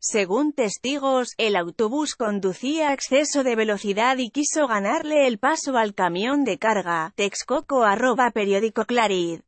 Según testigos, el autobús conducía a exceso de velocidad y quiso ganarle el paso al camión de carga. Texcoco arroba periódico Clarid.